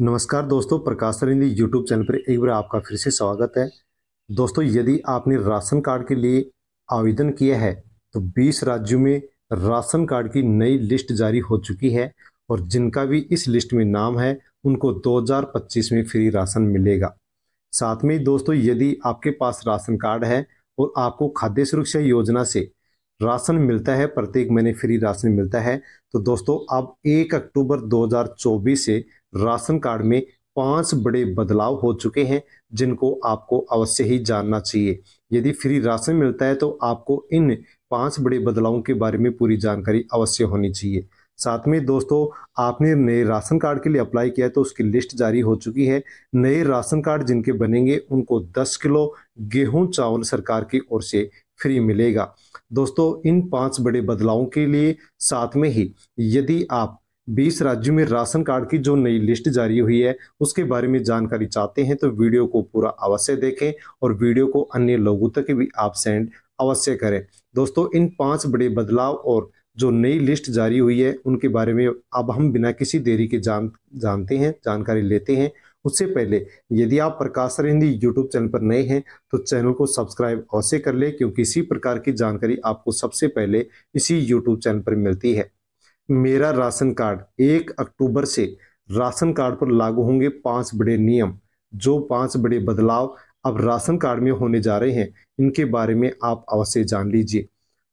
नमस्कार दोस्तों Prakash sir Hindi YouTube channel पर एक बार आपका फिर से स्वागत है दोस्तों यदि आपने राशन कार्ड के लिए आवेदन किया है तो 20 राज्यों में राशन कार्ड की नई लिस्ट जारी हो चुकी है और जिनका भी इस लिस्ट में नाम है उनको 2025 में फ्री राशन मिलेगा साथ में दोस्तों यदि आपके पास राशन कार्ड है और आपको खाद्य सुरक्षा योजना से राशन मिलता है प्रत्येक महीने फ्री राशन मिलता है तो दोस्तों अब 1 अक्टूबर 2024 से राशन कार्ड में पांच बड़े बदलाव हो चुके हैं जिनको आपको अवश्य ही जानना चाहिए यदि फ्री राशन मिलता है तो आपको इन पांच बड़े बदलावों के बारे में पूरी जानकारी अवश्य होनी चाहिए साथ में दोस्तों आपने नए राशन कार्ड के लिए अप्लाई किया तो उसकी लिस्ट जारी हो चुकी है नए राशन कार्ड जिनके बनेंगे उनको 10 किलो गेहूं चावल सरकार की ओर से फ्री मिलेगा दोस्तों इन पांच बड़े बदलावों के लिए साथ में ही यदि आप 20 राज्यों में राशन कार्ड की जो नई लिस्ट जारी हुई है उसके बारे में जानकारी चाहते हैं तो वीडियो को पूरा अवश्य देखें और वीडियो को अन्य लोगों तक भी आप सेंड अवश्य करें दोस्तों इन पांच बड़े बदलाव और जो नई लिस्ट जारी हुई है उनके बारे में अब हम बिना किसी देरी के जान जानते हैं जानकारी लेते हैं उससे पहले यदि आप Prakash sir Hindi YouTube channel पर नए हैं तो चैनल को सब्सक्राइब अवश्य कर लें क्योंकि इसी प्रकार की जानकारी आपको सबसे पहले इसी यूट्यूब चैनल पर मिलती है मेरा राशन कार्ड एक अक्टूबर से राशन कार्ड पर लागू होंगे पांच बड़े नियम जो पांच बड़े बदलाव अब राशन कार्ड में होने जा रहे हैं इनके बारे में आप अवश्य जान लीजिए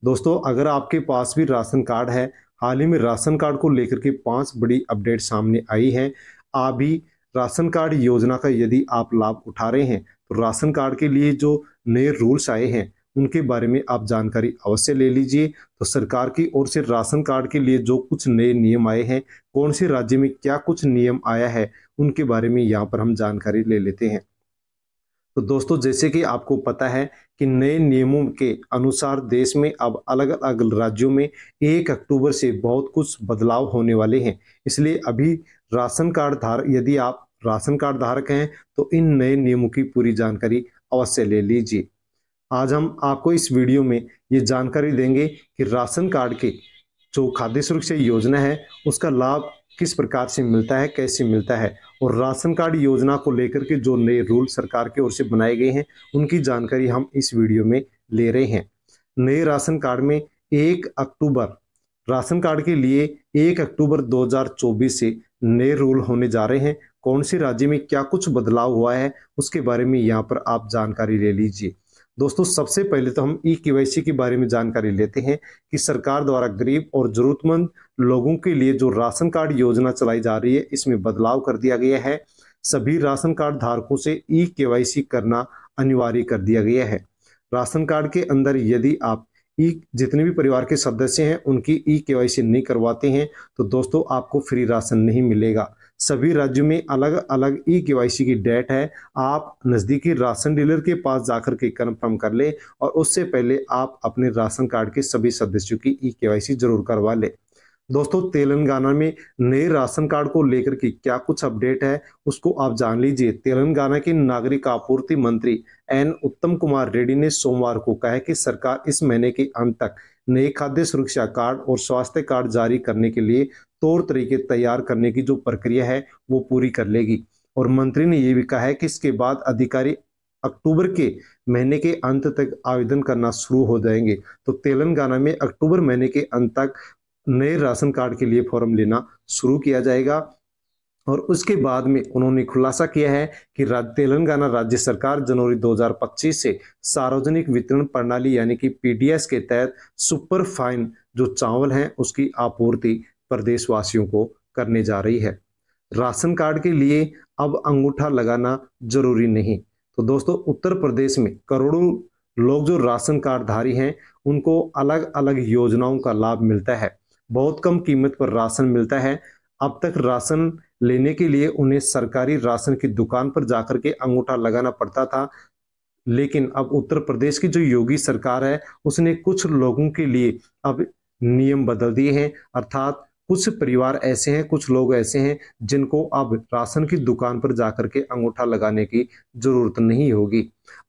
दोस्तों अगर आपके पास भी राशन कार्ड है हाल ही में राशन कार्ड को लेकर के पांच बड़ी अपडेट सामने आई है आप भी राशन कार्ड योजना का यदि आप लाभ उठा रहे हैं तो राशन कार्ड के लिए जो नए रूल्स आए हैं उनके बारे में आप जानकारी अवश्य ले लीजिए तो सरकार की ओर से राशन कार्ड के लिए जो कुछ नए नियम आए हैं कौन से राज्य में क्या कुछ नियम आया है उनके बारे में यहाँ पर हम जानकारी ले लेते हैं तो दोस्तों जैसे कि आपको पता है कि नए नियमों के अनुसार देश में अब अलग अलग राज्यों में एक अक्टूबर से बहुत कुछ बदलाव होने वाले हैं इसलिए अभी राशन कार्ड धारक यदि आप राशन कार्ड धारक हैं तो इन नए नियमों की पूरी जानकारी अवश्य ले लीजिए आज हम आपको इस वीडियो में ये जानकारी देंगे कि राशन कार्ड के जो खाद्य सुरक्षा योजना है उसका लाभ किस प्रकार से मिलता है कैसे मिलता है और राशन कार्ड योजना को लेकर के जो नए रूल सरकार की ओर से बनाए गए हैं उनकी जानकारी हम इस वीडियो में ले रहे हैं नए राशन कार्ड में एक अक्टूबर राशन कार्ड के लिए एक अक्टूबर 2024 से नए रूल होने जा रहे हैं कौन से राज्य में क्या कुछ बदलाव हुआ है उसके बारे में यहाँ पर आप जानकारी ले लीजिए दोस्तों सबसे पहले तो हम ई के के बारे में जानकारी लेते हैं कि सरकार द्वारा गरीब और जरूरतमंद लोगों के लिए जो राशन कार्ड योजना चलाई जा रही है इसमें बदलाव कर दिया गया है सभी राशन कार्ड धारकों से ई के करना अनिवार्य कर दिया गया है राशन कार्ड के अंदर यदि आप ई जितने भी परिवार के सदस्य हैं उनकी ई के नहीं करवाते हैं तो दोस्तों आपको फ्री राशन नहीं मिलेगा सभी राज्यों में अलग अलग ई के की डेट है आप नज़दीकी राशन डीलर के पास जाकर के कन्फर्म कर ले और उससे पहले आप अपने राशन कार्ड के सभी सदस्यों की ई के जरूर करवा ले दोस्तों तेलंगाना में नए राशन कार्ड को लेकर के क्या कुछ अपडेट है उसको आप जान लीजिए तेलंगाना के नागरिक आपूर्ति मंत्री एन उत्तम कुमार रेड्डी ने सोमवार को कहा कि सरकार इस महीने के अंत तक नए खाद्य सुरक्षा कार्ड और स्वास्थ्य कार्ड जारी करने के लिए तौर तरीके तैयार करने की जो प्रक्रिया है वो पूरी कर लेगी और मंत्री ने ये भी कहा है कि इसके बाद अधिकारी अक्टूबर के महीने के अंत तक आवेदन करना शुरू हो जाएंगे तो तेलंगाना में अक्टूबर महीने के अंत तक नए राशन कार्ड के लिए फॉर्म लेना शुरू किया जाएगा और उसके बाद में उन्होंने खुलासा किया है कि तेलंगाना राज्य सरकार जनवरी 2025 से सार्वजनिक वितरण प्रणाली यानी कि पीडीएस के तहत सुपर फाइन जो चावल हैं उसकी आपूर्ति प्रदेशवासियों को करने जा रही है राशन कार्ड के लिए अब अंगूठा लगाना जरूरी नहीं तो दोस्तों उत्तर प्रदेश में करोड़ों लोग जो राशन कार्डधारी हैं उनको अलग अलग योजनाओं का लाभ मिलता है बहुत कम कीमत पर राशन मिलता है अब तक राशन लेने के लिए उन्हें सरकारी राशन की दुकान पर जाकर के अंगूठा लगाना पड़ता था लेकिन अब उत्तर प्रदेश की जो योगी सरकार है उसने कुछ लोगों के लिए अब नियम बदल दिए हैं अर्थात कुछ परिवार ऐसे हैं कुछ लोग ऐसे हैं जिनको अब राशन की दुकान पर जाकर के अंगूठा लगाने की जरूरत नहीं होगी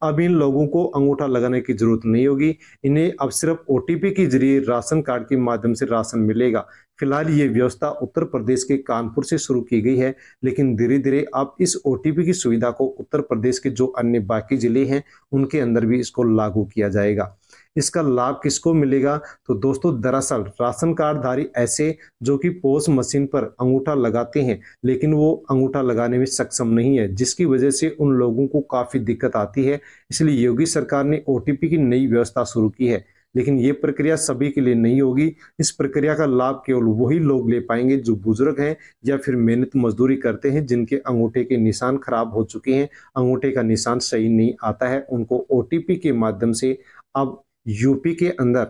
अब इन लोगों को अंगूठा लगाने की जरूरत नहीं होगी इन्हें अब सिर्फ ओ के जरिए राशन कार्ड के माध्यम से राशन मिलेगा फिलहाल ये व्यवस्था उत्तर प्रदेश के कानपुर से शुरू की गई है लेकिन धीरे धीरे अब इस ओ की सुविधा को उत्तर प्रदेश के जो अन्य बाकी जिले हैं उनके अंदर भी इसको लागू किया जाएगा इसका लाभ किसको मिलेगा तो दोस्तों दरअसल राशन कार्डधारी ऐसे जो कि पोस्ट मशीन पर अंगूठा लगाते हैं लेकिन वो अंगूठा लगाने में सक्षम नहीं है जिसकी वजह से उन लोगों को काफ़ी दिक्कत आती है इसलिए योगी सरकार ने ओ की नई व्यवस्था शुरू की है लेकिन ये प्रक्रिया सभी के लिए नहीं होगी इस प्रक्रिया का लाभ केवल वही लोग ले पाएंगे जो बुजुर्ग हैं या फिर मेहनत मजदूरी करते हैं जिनके अंगूठे के निशान खराब हो चुके हैं अंगूठे का निशान सही नहीं आता है उनको ओ के माध्यम से अब यूपी के अंदर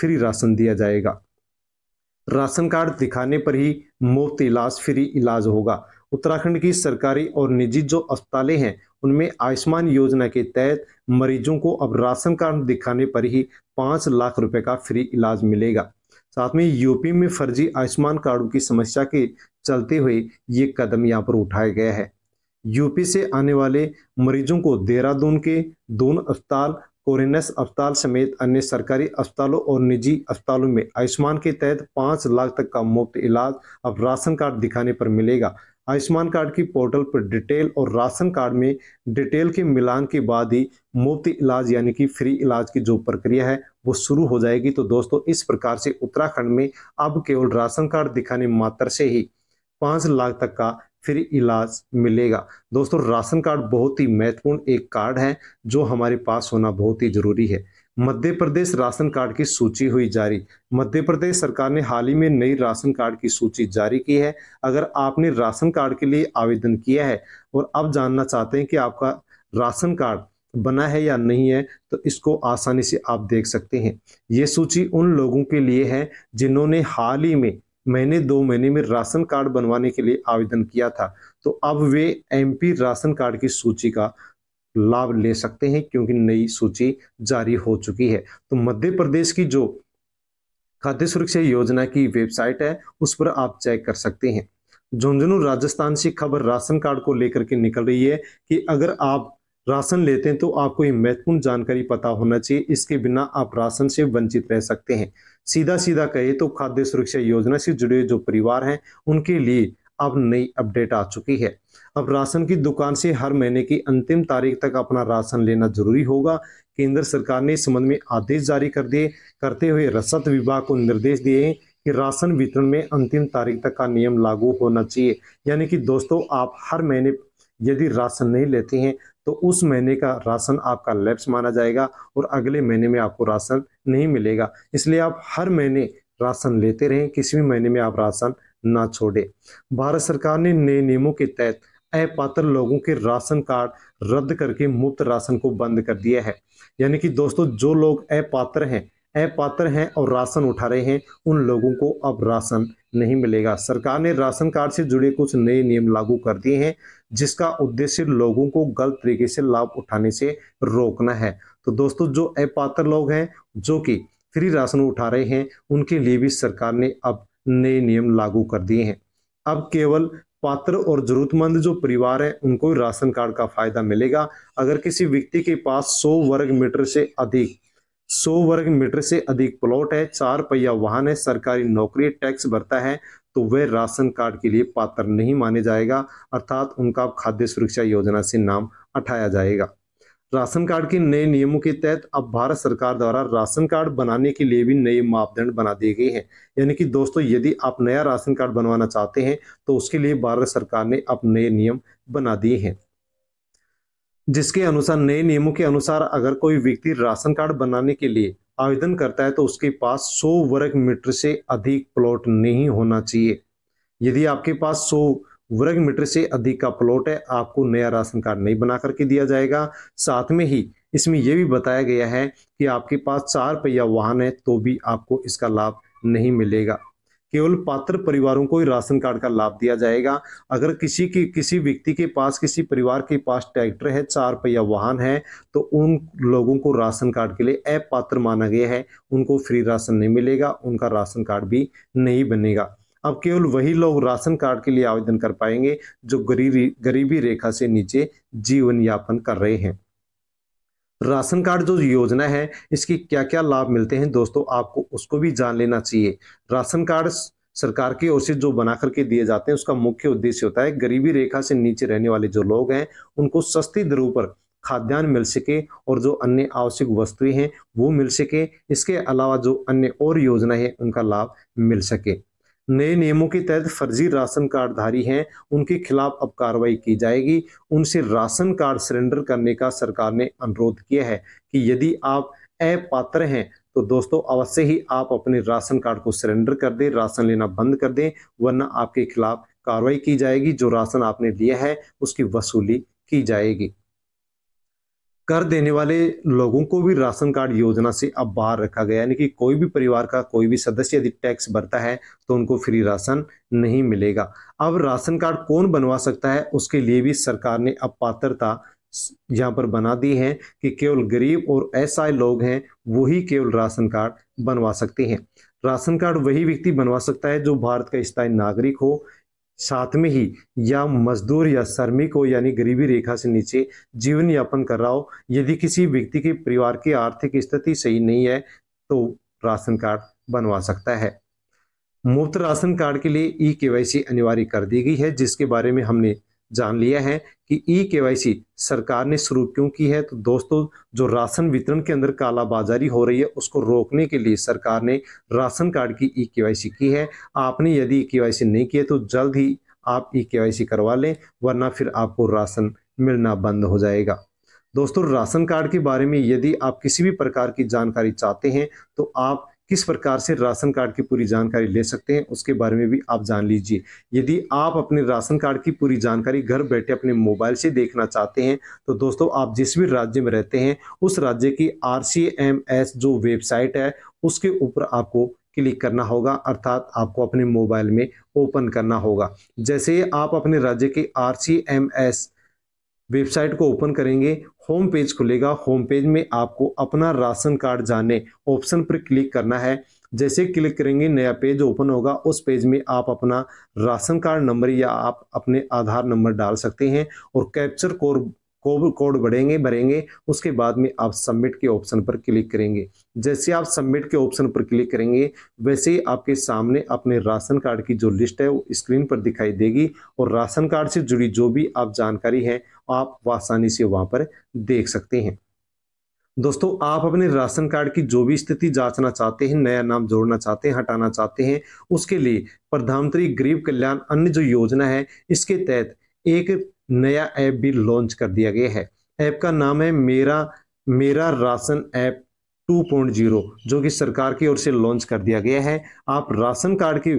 फ्री राशन दिया जाएगा राशन कार्ड दिखाने पर ही मुफ्त इलाज फ्री इलाज होगा उत्तराखंड की सरकारी और निजी जो अस्पतालें हैं उनमें आयुष्मान योजना के तहत मरीजों को अब राशन कार्ड दिखाने पर ही पांच लाख रुपए का फ्री इलाज मिलेगा साथ में यूपी में फर्जी आयुष्मान कार्डों की समस्या के चलते हुए ये कदम यहाँ पर उठाया गया है यूपी से आने वाले मरीजों को देहरादून के दून अस्पताल कोरिनस अस्पताल समेत अन्य सरकारी अस्पतालों और निजी अस्पतालों में आयुष्मान के तहत पाँच लाख तक का मुफ्त इलाज अब राशन कार्ड दिखाने पर मिलेगा आयुष्मान कार्ड की पोर्टल पर डिटेल और राशन कार्ड में डिटेल के मिलान के बाद ही मुफ्त इलाज यानी कि फ्री इलाज की जो प्रक्रिया है वो शुरू हो जाएगी तो दोस्तों इस प्रकार से उत्तराखंड में अब केवल राशन कार्ड दिखाने मात्र से ही पाँच लाख तक का फ्री इलाज मिलेगा दोस्तों राशन कार्ड बहुत ही महत्वपूर्ण एक कार्ड है जो हमारे पास होना बहुत ही जरूरी है मध्य प्रदेश राशन कार्ड की सूची हुई जारी मध्य प्रदेश सरकार ने हाल ही में नई राशन कार्ड की सूची जारी की है अगर आपने राशन कार्ड के लिए आवेदन किया है और अब जानना चाहते हैं कि आपका राशन कार्ड बना है या नहीं है तो इसको आसानी से आप देख सकते हैं ये सूची उन लोगों के लिए है जिन्होंने हाल ही में मैंने दो महीने में राशन कार्ड बनवाने के लिए आवेदन किया था तो अब वे एमपी राशन कार्ड की सूची का लाभ ले सकते हैं क्योंकि नई सूची जारी हो चुकी है तो मध्य प्रदेश की जो खाद्य सुरक्षा योजना की वेबसाइट है उस पर आप चेक कर सकते हैं झुंझुनू राजस्थान से खबर राशन कार्ड को लेकर के निकल रही है कि अगर आप राशन लेते हैं तो आपको ये महत्वपूर्ण जानकारी पता होना चाहिए इसके बिना आप राशन से वंचित रह सकते हैं सीधा सीधा कहे तो खाद्य सुरक्षा योजना से जुड़े जो परिवार हैं उनके लिए अब नई अपडेट आ चुकी है अब राशन की दुकान से हर महीने की अंतिम तारीख तक अपना राशन लेना जरूरी होगा केंद्र सरकार ने इस संबंध में आदेश जारी कर दिए करते हुए रसद विभाग को निर्देश दिए कि राशन वितरण में अंतिम तारीख तक का नियम लागू होना चाहिए यानी कि दोस्तों आप हर महीने यदि राशन नहीं लेते हैं तो उस महीने का राशन आपका लैप्स माना जाएगा और अगले महीने में आपको राशन नहीं मिलेगा इसलिए आप हर महीने राशन लेते रहें किसी भी महीने में आप राशन ना छोड़े भारत सरकार ने नए नियमों के तहत अपात्र लोगों के राशन कार्ड रद्द करके मुफ्त राशन को बंद कर दिया है यानी कि दोस्तों जो लोग अपात्र हैं अपात्र पात्र हैं और राशन उठा रहे हैं उन लोगों को अब राशन नहीं मिलेगा सरकार ने राशन कार्ड से जुड़े कुछ नए नियम लागू कर दिए हैं जिसका उद्देश्य लोगों को गलत तरीके से लाभ उठाने से रोकना है तो दोस्तों जो अपात्र लोग हैं जो कि फ्री राशन उठा रहे हैं उनके लिए भी सरकार ने अब नए नियम लागू कर दिए हैं अब केवल पात्र और जरूरतमंद जो परिवार है उनको राशन कार्ड का फायदा मिलेगा अगर किसी व्यक्ति के पास 100 वर्ग मीटर से अधिक सौ वर्ग मीटर से अधिक प्लॉट है चार पहिया वाहन है सरकारी नौकरी टैक्स भरता है तो वह राशन कार्ड के लिए पात्र नहीं माने जाएगा अर्थात उनका खाद्य सुरक्षा योजना से नाम हटाया जाएगा राशन कार्ड के नए नियमों के तहत अब भारत सरकार द्वारा राशन कार्ड बनाने के लिए भी नए मापदंड बना दिए गए हैं यानी कि दोस्तों यदि आप नया राशन कार्ड बनवाना चाहते हैं तो उसके लिए भारत सरकार ने अब नए नियम बना दिए हैं जिसके अनुसार नए नियमों के अनुसार अगर कोई व्यक्ति राशन कार्ड बनाने के लिए आवेदन करता है तो उसके पास 100 वर्ग मीटर से अधिक प्लॉट नहीं होना चाहिए यदि आपके पास 100 वर्ग मीटर से अधिक का प्लॉट है आपको नया राशन कार्ड नहीं बना करके दिया जाएगा साथ में ही इसमें यह भी बताया गया है कि आपके पास चार पहिया वाहन है तो भी आपको इसका लाभ नहीं मिलेगा केवल पात्र परिवारों को ही राशन कार्ड का लाभ दिया जाएगा अगर किसी की किसी व्यक्ति के पास किसी परिवार के पास ट्रैक्टर है चार पहिया वाहन है तो उन लोगों को राशन कार्ड के लिए अपात्र माना गया है उनको फ्री राशन नहीं मिलेगा उनका राशन कार्ड भी नहीं बनेगा अब केवल वही लोग राशन कार्ड के लिए आवेदन कर पाएंगे जो गरीबी गरीबी रेखा से नीचे जीवन यापन कर रहे हैं राशन कार्ड जो योजना है इसकी क्या क्या लाभ मिलते हैं दोस्तों आपको उसको भी जान लेना चाहिए राशन कार्ड सरकार की ओर से जो बना करके दिए जाते हैं उसका मुख्य उद्देश्य होता है गरीबी रेखा से नीचे रहने वाले जो लोग हैं उनको सस्ती दरों पर खाद्यान्न मिल सके और जो अन्य आवश्यक वस्तुएं हैं वो मिल सके इसके अलावा जो अन्य और योजना है उनका लाभ मिल सके नए नियमों के तहत फर्जी राशन कार्डधारी हैं उनके खिलाफ अब कार्रवाई की जाएगी उनसे राशन कार्ड सरेंडर करने का सरकार ने अनुरोध किया है कि यदि आप अपात्र हैं तो दोस्तों अवश्य ही आप अपने राशन कार्ड को सरेंडर कर दें राशन लेना बंद कर दें वरना आपके खिलाफ कार्रवाई की जाएगी जो राशन आपने लिया है उसकी वसूली की जाएगी कर देने वाले लोगों को भी राशन कार्ड योजना से अब बाहर रखा गया यानी कि कोई भी परिवार का कोई भी सदस्य यदि टैक्स भरता है तो उनको फ्री राशन नहीं मिलेगा अब राशन कार्ड कौन बनवा सकता है उसके लिए भी सरकार ने अब पात्रता यहाँ पर बना दी है कि केवल गरीब और ऐसा लोग हैं वही केवल राशन कार्ड बनवा सकते हैं राशन कार्ड वही व्यक्ति बनवा सकता है जो भारत का स्थायी नागरिक हो साथ में ही या मजदूर या श्रमिक हो यानी गरीबी रेखा से नीचे जीवन यापन कर रहा हो यदि किसी व्यक्ति के परिवार की आर्थिक स्थिति सही नहीं है तो राशन कार्ड बनवा सकता है मुफ्त राशन कार्ड के लिए ई केवाईसी अनिवार्य कर दी गई है जिसके बारे में हमने जान लिया है कि ई के सरकार ने शुरू क्यों की है तो दोस्तों जो राशन वितरण के अंदर कालाबाजारी हो रही है उसको रोकने के लिए सरकार ने राशन कार्ड की ई के की है आपने यदि ई के नहीं की है तो जल्द ही आप ई के करवा लें वरना फिर आपको राशन मिलना बंद हो जाएगा दोस्तों राशन कार्ड के बारे में यदि आप किसी भी प्रकार की जानकारी चाहते हैं तो आप किस प्रकार से राशन कार्ड की पूरी जानकारी ले सकते हैं उसके बारे में भी आप जान लीजिए यदि आप अपने राशन कार्ड की पूरी जानकारी घर बैठे अपने मोबाइल से देखना चाहते हैं तो दोस्तों आप जिस भी राज्य में रहते हैं उस राज्य की आर जो वेबसाइट है उसके ऊपर आपको क्लिक करना होगा अर्थात आपको अपने मोबाइल में ओपन करना होगा जैसे आप अपने राज्य के R C M S website को ओपन करेंगे होम पेज खुलेगा होम पेज में आपको अपना राशन कार्ड जाने ऑप्शन पर क्लिक करना है जैसे क्लिक करेंगे नया पेज ओपन होगा उस पेज में आप अपना राशन कार्ड नंबर या आप अपने आधार नंबर डाल सकते हैं और कैप्चर कोड कोड बढ़ेंगे भरेंगे उसके बाद में आप सबमिट के ऑप्शन पर क्लिक करेंगे जैसे आप सबमिट के ऑप्शन पर क्लिक करेंगे वैसे ही आपके सामने अपने राशन कार्ड की जो लिस्ट है वो स्क्रीन पर दिखाई देगी और राशन कार्ड से जुड़ी जो भी आप जानकारी है आप आसानी से वहां पर देख सकते हैं दोस्तों आप अपने राशन कार्ड की जो भी स्थिति जांचना चाहते हैं नया नाम जोड़ना चाहते हैं हटाना चाहते हैं उसके लिए प्रधानमंत्री गरीब कल्याण अन्य जो योजना है इसके तहत एक नया ऐप भी लॉन्च कर दिया गया है ऐप का नाम है मेरा मेरा राशन ऐप 2.0 जो कि सरकार की ओर से लॉन्च कर दिया गया है आप राशन कार्ड की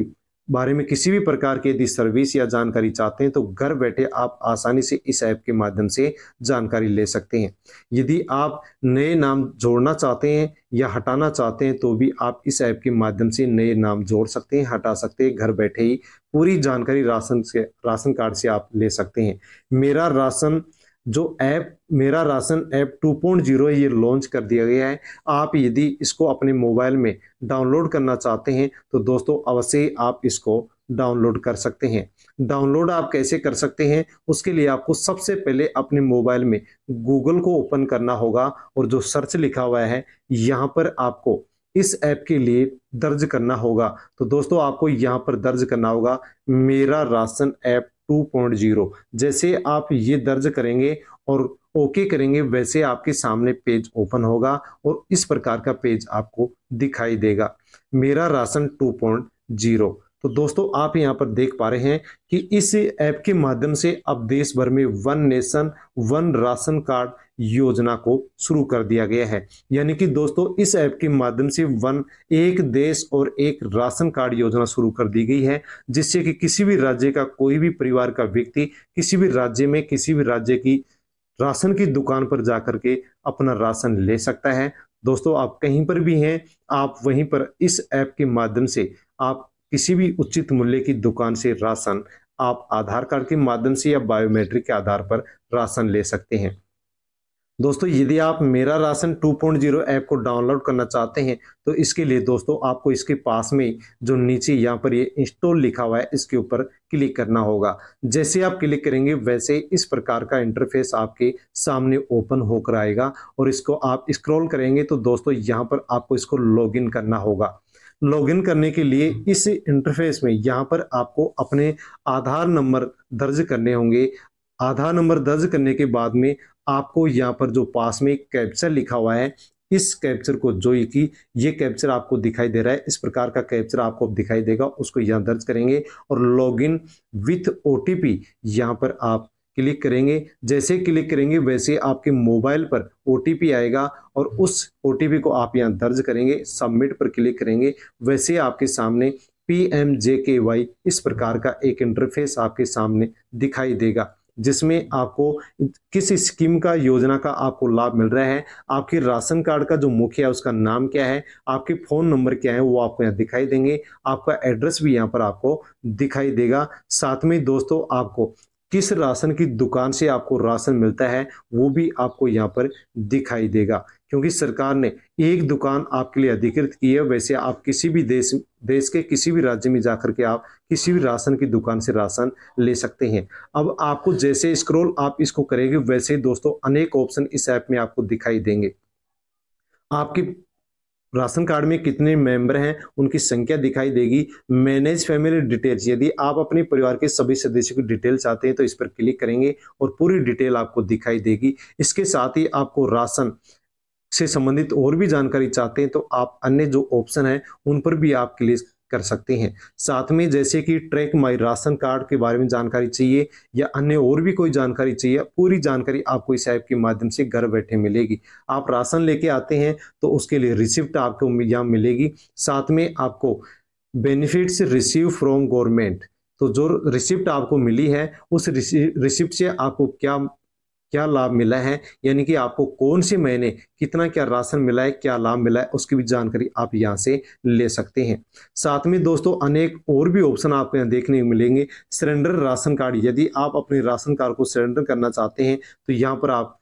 बारे में किसी भी प्रकार की यदि सर्विस या जानकारी चाहते हैं तो घर बैठे आप आसानी से इस ऐप के माध्यम से जानकारी ले सकते हैं यदि आप नए नाम जोड़ना चाहते हैं या हटाना चाहते हैं तो भी आप इस ऐप के माध्यम से नए नाम जोड़ सकते हैं हटा सकते हैं घर बैठे ही पूरी जानकारी राशन से राशन कार्ड से आप ले सकते हैं मेरा राशन जो ऐप मेरा राशन ऐप 2.0 जीरो ये लॉन्च कर दिया गया है आप यदि इसको अपने मोबाइल में डाउनलोड करना चाहते हैं तो दोस्तों अवश्य आप इसको डाउनलोड कर सकते हैं डाउनलोड आप कैसे कर सकते हैं उसके लिए आपको सबसे पहले अपने मोबाइल में गूगल को ओपन करना होगा और जो सर्च लिखा हुआ है यहाँ पर आपको इस ऐप के लिए दर्ज करना होगा तो दोस्तों आपको यहाँ पर दर्ज करना होगा मेरा राशन ऐप 2.0 जैसे आप ये दर्ज करेंगे और ओके okay करेंगे वैसे आपके सामने पेज ओपन होगा और इस प्रकार का पेज आपको दिखाई देगा मेरा राशन 2.0 तो दोस्तों आप यहाँ पर देख पा रहे हैं कि इस ऐप के माध्यम से अब देश भर में one nation one ration card योजना को शुरू कर दिया गया है यानी कि दोस्तों इस ऐप के माध्यम से वन एक देश और एक राशन कार्ड योजना शुरू कर दी गई है जिससे कि किसी भी राज्य का कोई भी परिवार का व्यक्ति किसी भी राज्य में किसी भी राज्य की राशन की दुकान पर जाकर के अपना राशन ले सकता है दोस्तों आप कहीं पर भी हैं आप वहीं पर इस ऐप के माध्यम से आप किसी भी उचित मूल्य की दुकान से राशन आप आधार कार्ड के माध्यम से या बायोमेट्रिक के आधार पर राशन ले सकते हैं दोस्तों यदि आप मेरा राशन 2.0 ऐप को डाउनलोड करना चाहते हैं तो इसके लिए दोस्तों आपको इसके पास में जो नीचे यहाँ पर ये इंस्टॉल लिखा हुआ है इसके ऊपर क्लिक करना होगा जैसे आप क्लिक करेंगे वैसे इस प्रकार का इंटरफेस आपके सामने ओपन होकर आएगा और इसको आप स्क्रॉल करेंगे तो दोस्तों यहाँ पर आपको इसको लॉग करना होगा लॉगिन करने के लिए इस इंटरफेस में यहाँ पर आपको अपने आधार नंबर दर्ज करने होंगे आधार नंबर दर्ज करने के बाद में आपको यहाँ पर जो पास में कैप्चर लिखा हुआ है इस कैप्चर को जो की ये कैप्चर आपको दिखाई दे रहा है इस प्रकार का कैप्चर आपको दिखाई देगा उसको यहाँ दर्ज करेंगे और लॉगिन विथ ओ टी यहाँ पर आप क्लिक करेंगे जैसे क्लिक करेंगे वैसे आपके मोबाइल पर ओ आएगा और उस ओ को आप यहाँ दर्ज करेंगे सबमिट पर क्लिक करेंगे वैसे आपके सामने पी एम जे के वाई इस प्रकार का एक इंटरफेस आपके सामने दिखाई देगा जिसमें आपको किस स्कीम का योजना का आपको लाभ मिल रहा है आपके राशन कार्ड का जो मुख्य है उसका नाम क्या है आपके फ़ोन नंबर क्या है वो आपको यहाँ दिखाई देंगे आपका एड्रेस भी यहाँ पर आपको दिखाई देगा साथ में दोस्तों आपको किस राशन की दुकान से आपको राशन मिलता है वो भी आपको यहाँ पर दिखाई देगा क्योंकि सरकार ने एक दुकान आपके लिए अधिकृत की है वैसे आप किसी भी देश देश के किसी भी राज्य में जाकर के आप किसी भी राशन की दुकान से राशन ले सकते हैं अब आपको जैसे स्क्रॉल आप इसको करेंगे वैसे दोस्तों अनेक ऑप्शन इस ऐप में आपको दिखाई देंगे आपकी राशन कार्ड में कितने मेंबर हैं उनकी संख्या दिखाई देगी मैनेज फैमिली डिटेल्स यदि आप अपने परिवार के सभी सदस्यों की डिटेल चाहते हैं तो इस पर क्लिक करेंगे और पूरी डिटेल आपको दिखाई देगी इसके साथ ही आपको राशन से संबंधित और भी जानकारी चाहते हैं तो आप अन्य जो ऑप्शन है उन पर भी आप क्लिक कर सकते हैं साथ में जैसे कि ट्रैक माई राशन कार्ड के बारे में जानकारी चाहिए या अन्य और भी कोई जानकारी चाहिए पूरी जानकारी आपको इस ऐप के माध्यम से घर बैठे मिलेगी आप राशन लेके आते हैं तो उसके लिए रिसिप्ट आपको यहाँ मिलेगी साथ में आपको बेनिफिट्स रिसीव फ्रॉम गवर्नमेंट तो जो रिसिप्ट आपको मिली है उस रिसिप्ट से आपको क्या क्या लाभ मिला है यानी कि आपको कौन से महीने कितना क्या राशन मिला है क्या लाभ मिला है उसकी भी जानकारी आप यहाँ से ले सकते हैं साथ में दोस्तों अनेक और भी ऑप्शन आपको यहाँ देखने को मिलेंगे सिलेंडर राशन कार्ड यदि आप अपने राशन कार्ड को सिलेंडर करना चाहते हैं तो यहाँ पर आप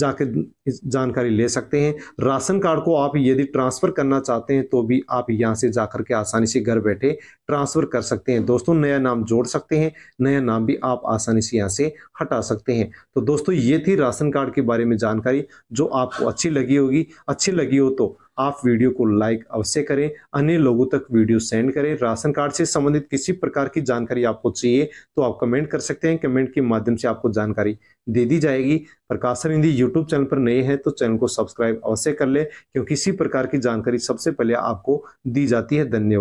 जाकर जानकारी ले सकते हैं राशन कार्ड को आप यदि ट्रांसफ़र करना चाहते हैं तो भी आप यहाँ से जाकर के आसानी से घर बैठे ट्रांसफ़र कर सकते हैं दोस्तों नया नाम जोड़ सकते हैं नया नाम भी आप आसानी से यहाँ से हटा सकते हैं तो दोस्तों ये थी राशन कार्ड के बारे में जानकारी जो आपको अच्छी लगी होगी अच्छी लगी हो तो आप वीडियो को लाइक अवश्य करें अन्य लोगों तक वीडियो सेंड करें राशन कार्ड से संबंधित किसी प्रकार की जानकारी आपको चाहिए तो आप कमेंट कर सकते हैं कमेंट के माध्यम से आपको जानकारी दे दी जाएगी प्रकाशन हिंदी यूट्यूब चैनल पर नए हैं तो चैनल को सब्सक्राइब अवश्य कर लें क्योंकि इसी प्रकार की जानकारी सबसे पहले आपको दी जाती है धन्यवाद